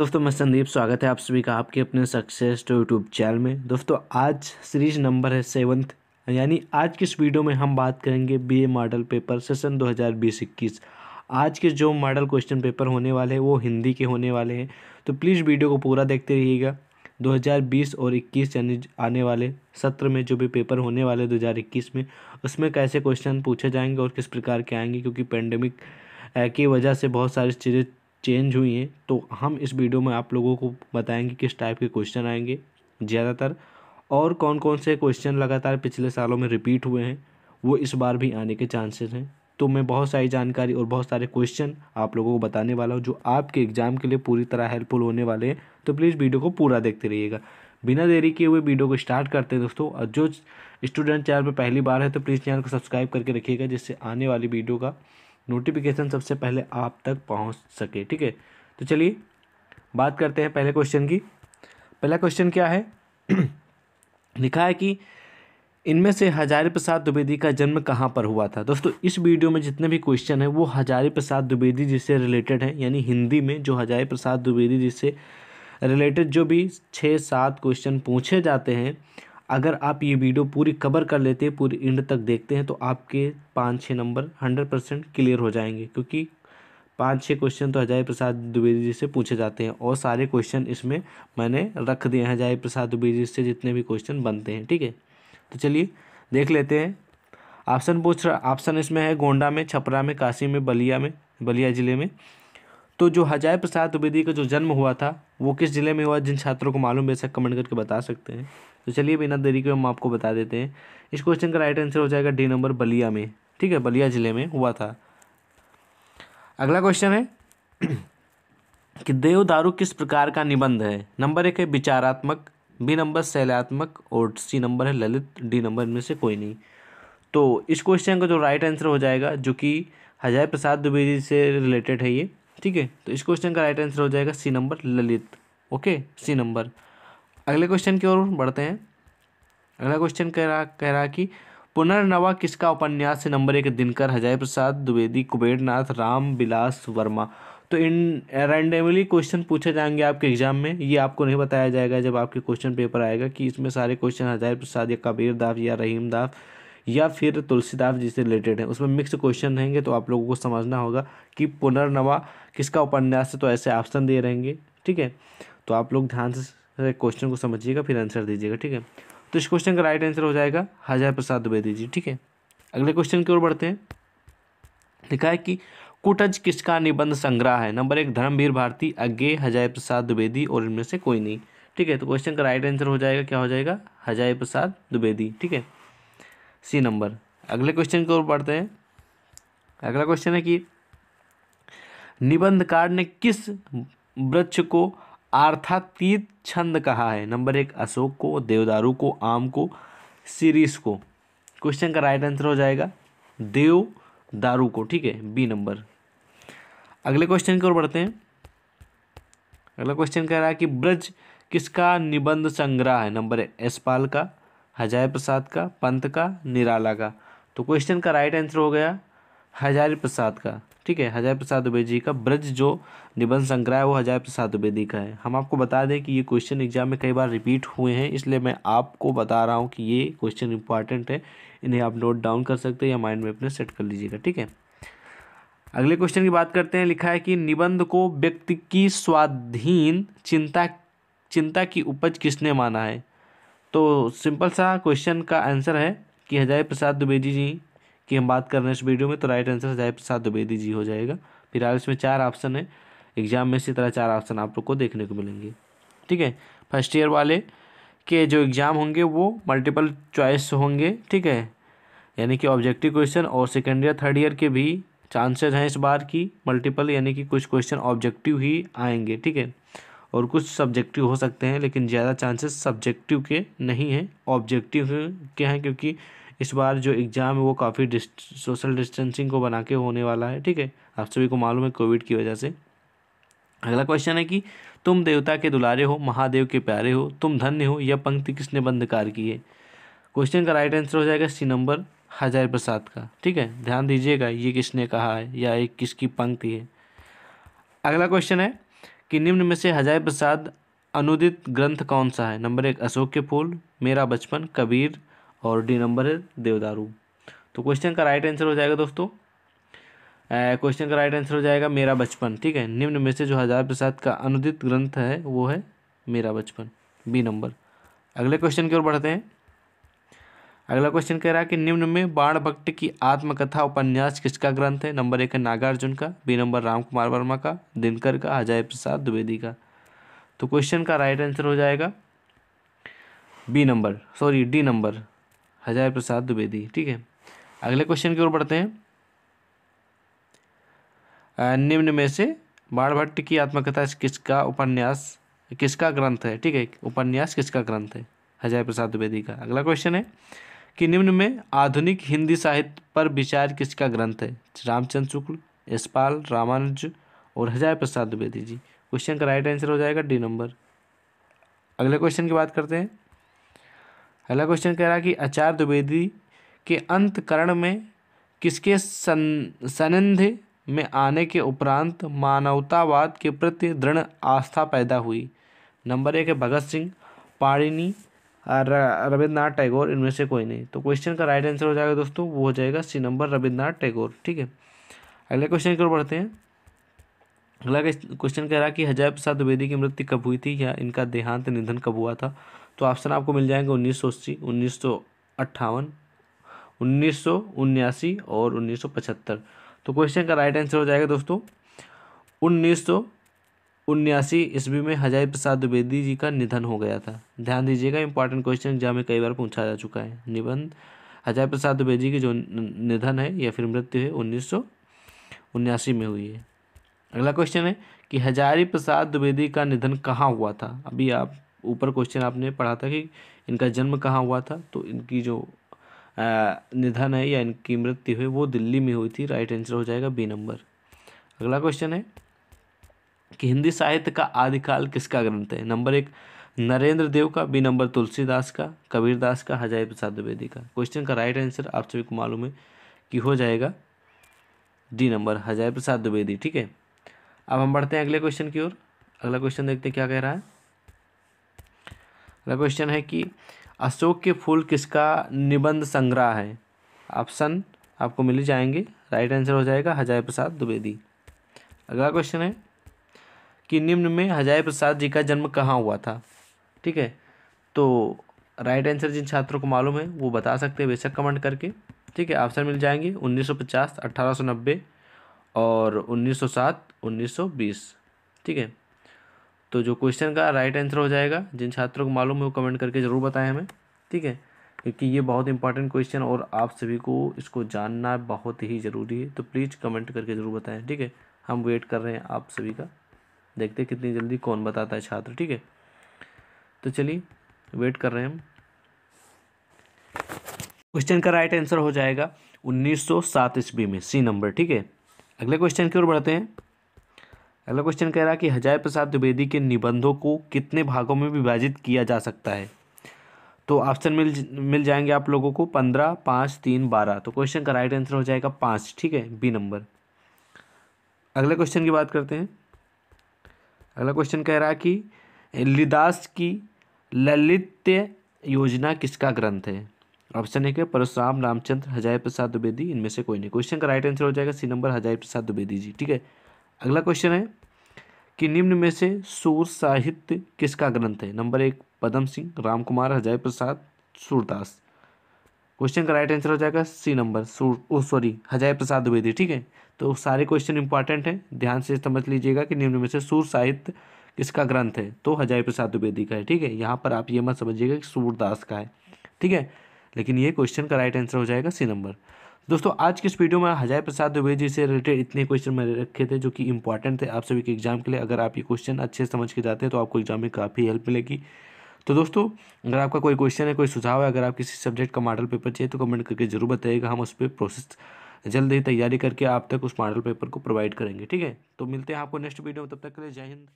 दोस्तों मैं संदीप स्वागत है आप सभी का आपके अपने सक्सेस टू यूट्यूब चैनल में दोस्तों आज सीरीज नंबर है सेवन्थ यानी आज की इस वीडियो में हम बात करेंगे बीए मॉडल पेपर सेशन बीस इक्कीस आज के जो मॉडल क्वेश्चन पेपर होने वाले हैं वो हिंदी के होने वाले हैं तो प्लीज़ वीडियो को पूरा देखते रहिएगा 2020 और 21 यानी आने वाले सत्र में जो भी पेपर होने वाले इक्कीस में उसमें कैसे क्वेश्चन पूछे जाएंगे और किस प्रकार के आएंगे क्योंकि पेंडेमिक की वजह से बहुत सारी चीज़ें चेंज हुई हैं तो हम इस वीडियो में आप लोगों को बताएंगे किस टाइप के क्वेश्चन आएंगे ज़्यादातर और कौन कौन से क्वेश्चन लगातार पिछले सालों में रिपीट हुए हैं वो इस बार भी आने के चांसेस हैं तो मैं बहुत सारी जानकारी और बहुत सारे क्वेश्चन आप लोगों को बताने वाला हूँ जो आपके एग्ज़ाम के लिए पूरी तरह हेल्पफुल होने वाले हैं तो प्लीज़ वीडियो को पूरा देखते रहिएगा बिना देरी किए हुए वीडियो को स्टार्ट करते हैं दोस्तों और जो स्टूडेंट चैनल पर पहली बार है तो प्लीज़ चैनल को सब्सक्राइब करके रखिएगा जिससे आने वाली वीडियो का नोटिफिकेशन सबसे पहले आप तक पहुंच सके ठीक है तो चलिए बात करते हैं पहले क्वेश्चन की पहला क्वेश्चन क्या है लिखा है कि इनमें से हजारी प्रसाद द्विवेदी का जन्म कहाँ पर हुआ था दोस्तों इस वीडियो में जितने भी क्वेश्चन हैं वो हजारी प्रसाद द्विवेदी जी से रिलेटेड हैं यानी हिंदी में जो हजारी प्रसाद द्विवेदी जी से रिलेटेड जो भी छः सात क्वेश्चन पूछे जाते हैं अगर आप ये वीडियो पूरी कवर कर लेते हैं पूरी इंड तक देखते हैं तो आपके पाँच छः नंबर हंड्रेड परसेंट क्लियर हो जाएंगे क्योंकि पाँच छः क्वेश्चन तो अजय प्रसाद द्विवेदी जी से पूछे जाते हैं और सारे क्वेश्चन इसमें मैंने रख दिए हैं अजय प्रसाद द्विवेदी जी से जितने भी क्वेश्चन बनते हैं ठीक है तो चलिए देख लेते हैं ऑप्शन पूछ रहा ऑप्शन इसमें है गोंडा में छपरा में काशी में बलिया में बलिया ज़िले में तो जो हजाय प्रसाद द्विवेदी का जो जन्म हुआ था वो किस ज़िले में हुआ जिन छात्रों को मालूम बेशक कमेंट करके बता सकते हैं तो चलिए बिना देरी के हम आपको बता देते हैं इस क्वेश्चन का राइट आंसर हो जाएगा डी नंबर बलिया में ठीक है बलिया ज़िले में हुआ था अगला क्वेश्चन है कि देवदारू किस प्रकार का निबंध है नंबर एक है विचारात्मक बी नंबर शैलात्मक और सी नंबर है ललित डी नंबर में से कोई नहीं तो इस क्वेश्चन का जो राइट आंसर हो जाएगा जो कि हजाय प्रसाद द्विवेदी से रिलेटेड है ये ठीक है तो इस क्वेश्चन का राइट आंसर हो जाएगा C number Lalit okay C number अगले क्वेश्चन की ओर बढ़ते हैं अगला क्वेश्चन कह रहा कह रहा कि पुनर्नवा किसका उपन्यास से नंबर एक दिनकर हजाय प्रसाद द्विवेदी कुबेरनाथ राम बिलास वर्मा तो इन रैंडमली क्वेश्चन पूछे जाएंगे आपके एग्जाम में ये आपको नहीं बताया जाएगा जब आपके क्वेश्चन पेपर आएगा कि इसमें सारे क्वेश्चन हजाय प्रसाद या कबीर दाफ या रहीम दाफ या फिर तुलसीदास जी से रिलेटेड है उसमें मिक्स क्वेश्चन रहेंगे तो आप लोगों को समझना होगा कि पुनर्नवा किसका उपन्यास है तो ऐसे ऑप्शन दे रहेंगे ठीक है तो आप लोग ध्यान से क्वेश्चन को समझिएगा फिर आंसर दीजिएगा ठीक है तो इस क्वेश्चन का राइट आंसर हो जाएगा हजार प्रसाद द्विवेदी जी ठीक है अगले क्वेश्चन की ओर बढ़ते हैं लिखा है कि कुटज किसका निबंध संग्रह है नंबर एक धर्मवीर भारती अज्ञे हजाय प्रसाद द्विवेदी और इनमें से कोई नहीं ठीक है तो क्वेश्चन का राइट आंसर हो जाएगा क्या हो जाएगा हजाय प्रसाद द्विवेदी ठीक है सी नंबर अगले क्वेश्चन की ओर पढ़ते हैं अगला क्वेश्चन है कि निबंधकार ने किस वृक्ष को आर्थातीत छंद कहा है नंबर एक अशोक को देवदारू को आम को सीरीस को क्वेश्चन का राइट आंसर हो जाएगा देव दारू को ठीक है बी नंबर अगले क्वेश्चन की ओर बढ़ते हैं अगला क्वेश्चन कह रहा है कि ब्रज किसका निबंध संग्रह है नंबर एसपाल का हजार प्रसाद का पंत का निराला का तो क्वेश्चन का राइट आंसर हो गया हजार प्रसाद का ठीक है हजार प्रसाद दुबे जी का ब्रज जो निबंध संग्रह है वो हजार प्रसाद द्विवेदी का है हम आपको बता दें कि ये क्वेश्चन एग्जाम में कई बार रिपीट हुए हैं इसलिए मैं आपको बता रहा हूँ कि ये क्वेश्चन इंपॉर्टेंट है इन्हें आप नोट डाउन कर सकते हैं या माइंड में अपने सेट कर लीजिएगा ठीक है अगले क्वेश्चन की बात करते हैं लिखा है कि निबंध को व्यक्ति की स्वाधीन चिंता चिंता की उपज किसने माना है तो सिंपल सा क्वेश्चन का आंसर है कि हजय प्रसाद द्विवेदी जी की हम बात कर रहे हैं इस वीडियो में तो राइट आंसर हजय प्रसाद द्विवेदी जी हो जाएगा फिलहाल इसमें चार ऑप्शन है एग्जाम में इसी तरह चार ऑप्शन आप लोग को देखने को मिलेंगे ठीक है फर्स्ट ईयर वाले के जो एग्ज़ाम होंगे वो मल्टीपल चॉइस होंगे ठीक है यानी कि ऑब्जेक्टिव क्वेश्चन और सेकेंड ईयर थर्ड ईयर के भी चांसेस हैं इस बार की मल्टीपल यानी कि कुछ क्वेश्चन ऑब्जेक्टिव ही आएंगे ठीक है और कुछ सब्जेक्टिव हो सकते हैं लेकिन ज़्यादा चांसेस सब्जेक्टिव के नहीं हैं ऑब्जेक्टिव के हैं क्योंकि इस बार जो एग्ज़ाम है वो काफ़ी डिस्ट, सोशल डिस्टेंसिंग को बना के होने वाला है ठीक है आप सभी को मालूम है कोविड की वजह से अगला क्वेश्चन है कि तुम देवता के दुलारे हो महादेव के प्यारे हो तुम धन्य हो यह पंक्ति किसने बंधकार की है क्वेश्चन का राइट आंसर हो जाएगा सी नंबर हजार प्रसाद का ठीक है ध्यान दीजिएगा ये किसने कहा है या एक किसकी पंक्ति है अगला क्वेश्चन है कि निम्न में से हजाय प्रसाद अनुदित ग्रंथ कौन सा है नंबर एक अशोक के फूल मेरा बचपन कबीर और डी नंबर है देवदारू तो क्वेश्चन का राइट आंसर हो जाएगा दोस्तों क्वेश्चन का राइट आंसर हो जाएगा मेरा बचपन ठीक है निम्न में से जो हजार प्रसाद का अनुदित ग्रंथ है वो है मेरा बचपन बी नंबर अगले क्वेश्चन की ओर बढ़ते हैं अगला क्वेश्चन कह रहा है कि निम्न में बाण भक्त की आत्मकथा उपन्यास किसका ग्रंथ है नंबर एक है नागार्जुन का बी नंबर राम कुमार वर्मा का दिनकर का अजय प्रसाद द्विवेदी का तो क्वेश्चन का राइट आंसर हो जाएगा B number sorry D number Ajay Prasad Dwivedi ठीक है अगले क्वेश्चन की ओर बढ़ते हैं निम्न में से बाण भट्ट की आत्मकथा किसका उपन्यास किसका ग्रंथ है ठीक है उपन्यास किसका ग्रंथ है अजय प्रसाद द्विवेदी का अगला क्वेश्चन है कि निम्न में आधुनिक हिंदी साहित्य पर विचार किसका ग्रंथ है रामचंद्र शुक्ल यशपाल रामानुज और हजार प्रसाद द्विवेदी जी क्वेश्चन का राइट आंसर हो जाएगा डी नंबर अगले क्वेश्चन की बात करते हैं अगला क्वेश्चन कह रहा है कि आचार्य द्विवेदी के अंतकरण में किसके सन में आने के उपरांत मानवतावाद के प्रति दृढ़ आस्था पैदा हुई नंबर एक है भगत सिंह पाणिनी रविन्द्रनाथ टैगोर इनमें से कोई नहीं तो क्वेश्चन का राइट आंसर हो जाएगा दोस्तों वो हो जाएगा सी नंबर रविन्द्रनाथ टैगोर ठीक है अगले क्वेश्चन की ओर बढ़ते हैं अगला क्वेश्चन कह रहा है कि हजय प्रसाद द्विवेदी की मृत्यु कब हुई थी या इनका देहांत निधन कब हुआ था तो ऑप्शन आपको मिल जाएंगे उन्नीस सौ अस्सी उन्नीस सौ अट्ठावन उन्नीस सौ उन्यासी और उन्नीस सौ पचहत्तर तो क्वेश्चन का राइट आंसर हो जाएगा दोस्तों उन्नीस सौ उन्यासी ईस्वी में हजारी प्रसाद द्विवेदी जी का निधन हो गया था ध्यान दीजिएगा इंपॉर्टेंट क्वेश्चन एग्जाम में कई बार पूछा जा चुका है निबंध हजारी प्रसाद द्विवेदी की जो निधन है या फिर मृत्यु है उन्नीस उन्यासी में हुई है अगला क्वेश्चन है कि हजारी प्रसाद द्विवेदी का निधन कहाँ हुआ था अभी आप ऊपर क्वेश्चन आपने पढ़ा था कि इनका जन्म कहाँ हुआ था तो इनकी जो निधन है या इनकी मृत्यु है वो दिल्ली में हुई थी राइट आंसर हो जाएगा बी नंबर अगला क्वेश्चन है कि हिंदी साहित्य का आदिकाल किसका ग्रंथ है नंबर एक नरेंद्र देव का बी नंबर तुलसीदास का कबीरदास का हजारी प्रसाद द्विवेदी का क्वेश्चन का राइट आंसर आप सभी को मालूम है कि हो जाएगा डी नंबर हजारी प्रसाद द्विवेदी ठीक है अब हम बढ़ते हैं अगले क्वेश्चन की ओर अगला क्वेश्चन देखते हैं क्या कह रहा है अगला क्वेश्चन है कि अशोक के फूल किसका निबंध संग्रह है ऑप्शन आपको मिल जाएंगे राइट आंसर हो जाएगा हजारी प्रसाद द्विवेदी अगला क्वेश्चन है कि निम्न में हजाय प्रसाद जी का जन्म कहाँ हुआ था ठीक है तो राइट आंसर जिन छात्रों को मालूम है वो बता सकते हैं बेशक कमेंट करके ठीक है ऑप्शन मिल जाएंगे 1950, 1890 और 1907, 1920 ठीक है तो जो क्वेश्चन का राइट आंसर हो जाएगा जिन छात्रों को मालूम है वो कमेंट करके ज़रूर बताएं हमें ठीक है क्योंकि ये बहुत इंपॉर्टेंट क्वेश्चन और आप सभी को इसको जानना बहुत ही ज़रूरी है तो प्लीज़ कमेंट करके ज़रूर बताएँ ठीक है हम वेट कर रहे हैं आप सभी का देखते कितनी जल्दी कौन बताता है छात्र ठीक है तो चलिए वेट कर रहे हैं हम क्वेश्चन का राइट आंसर हो जाएगा उन्नीस सौ सात ईस्वी में सी नंबर ठीक है अगले क्वेश्चन की ओर बढ़ते हैं अगला क्वेश्चन कह रहा है कि हजाय प्रसाद द्विवेदी के निबंधों को कितने भागों में विभाजित किया जा सकता है तो ऑप्शन मिल मिल जाएंगे आप लोगों को पंद्रह पाँच तीन बारह तो क्वेश्चन का राइट आंसर हो जाएगा पाँच ठीक है बी नंबर अगले क्वेश्चन की बात करते हैं अगला क्वेश्चन कह रहा है कि लिदास की ललित्य योजना किसका ग्रंथ है ऑप्शन एक है परशुराम रामचंद्र हजाय प्रसाद द्विवेदी इनमें से कोई नहीं क्वेश्चन का राइट आंसर हो जाएगा सी नंबर हजाय प्रसाद द्विवेदी जी ठीक है अगला क्वेश्चन है कि निम्न में से सूर साहित्य किसका ग्रंथ है नंबर एक पदम सिंह राम कुमार हजाय प्रसाद सूरदास क्वेश्चन का राइट आंसर हो जाएगा C number oh sorry Hazari Prasad Dwivedi ठीक है तो सारे क्वेश्चन इंपॉर्टेंट हैं ध्यान से समझ लीजिएगा कि निम्न में से सूर साहित्य किसका ग्रंथ है तो हजाय प्रसाद द्विवेदी का है ठीक है यहाँ पर आप ये मत समझिएगा कि सूरदास का है ठीक है लेकिन ये क्वेश्चन का राइट आंसर हो जाएगा सी नंबर दोस्तों आज के इस वीडियो में हजाय प्रसाद द्विवेदी से रिलेटेड इतने क्वेश्चन मैंने रखे थे जो कि इंपॉर्टेंट थे आप सभी के एग्जाम के लिए अगर आप ये क्वेश्चन अच्छे समझ के जाते हैं तो आपको एग्जाम में काफ़ी हेल्प मिलेगी तो दोस्तों अगर आपका कोई क्वेश्चन है कोई सुझाव है अगर आप किसी सब्जेक्ट का मॉडल पेपर चाहिए तो कमेंट करके ज़रूर बताइएगा हम उस पर प्रोसेस जल्द ही तैयारी करके आप तक उस मॉडल पेपर को प्रोवाइड करेंगे ठीक है तो मिलते हैं आपको नेक्स्ट वीडियो में तब तक के लिए जय हिंद